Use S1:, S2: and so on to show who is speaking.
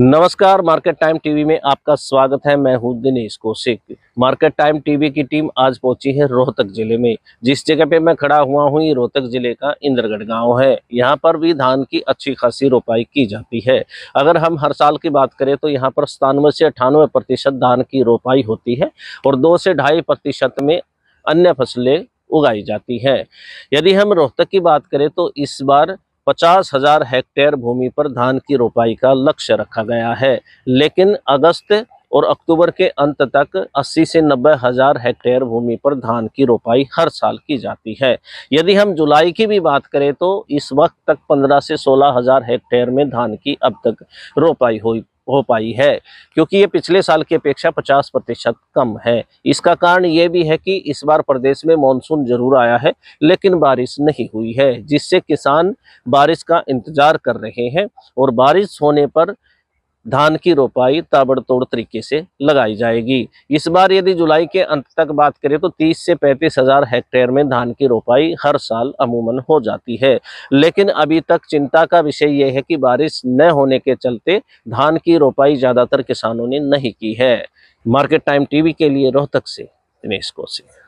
S1: नमस्कार market time TV में आपका स्वागत है मैं हूं Dinesh Kaushik market time TV की टीम आज पहुंची है रोहतक जिले में जिस जगह पे मैं खड़ा हुआ हूं ये रोहतक जिले का इंद्रगढ़ गांव है यहां पर भी धान की अच्छी खासी रोपाई की जाती है अगर हम हर साल की बात करें तो यहां पर सतानवे से अठानवे प्रतिशत धान की रोपाई होती है और दो से ढाई प्रतिशत में अन्य फसलें उगाई जाती हैं यदि हम रोहतक की बात करें तो इस बार पचास हजार हेक्टेयर भूमि पर धान की रोपाई का लक्ष्य रखा गया है लेकिन अगस्त और अक्टूबर के अंत तक 80 से नब्बे हजार हेक्टेयर भूमि पर धान की रोपाई हर साल की जाती है यदि हम जुलाई की भी बात करें तो इस वक्त तक 15 से सोलह हजार हेक्टेयर में धान की अब तक रोपाई हुई हो पाई है क्योंकि ये पिछले साल की अपेक्षा 50 प्रतिशत कम है इसका कारण ये भी है कि इस बार प्रदेश में मानसून जरूर आया है लेकिन बारिश नहीं हुई है जिससे किसान बारिश का इंतजार कर रहे हैं और बारिश होने पर धान की रोपाई ताबड़तोड़ तरीके से लगाई जाएगी इस बार यदि जुलाई के अंत तक बात करें तो 30 से पैंतीस हजार हेक्टेयर में धान की रोपाई हर साल अमूमन हो जाती है लेकिन अभी तक चिंता का विषय यह है कि बारिश न होने के चलते धान की रोपाई ज़्यादातर किसानों ने नहीं की है मार्केट टाइम टीवी के लिए रोहतक से दिनेश कौशिक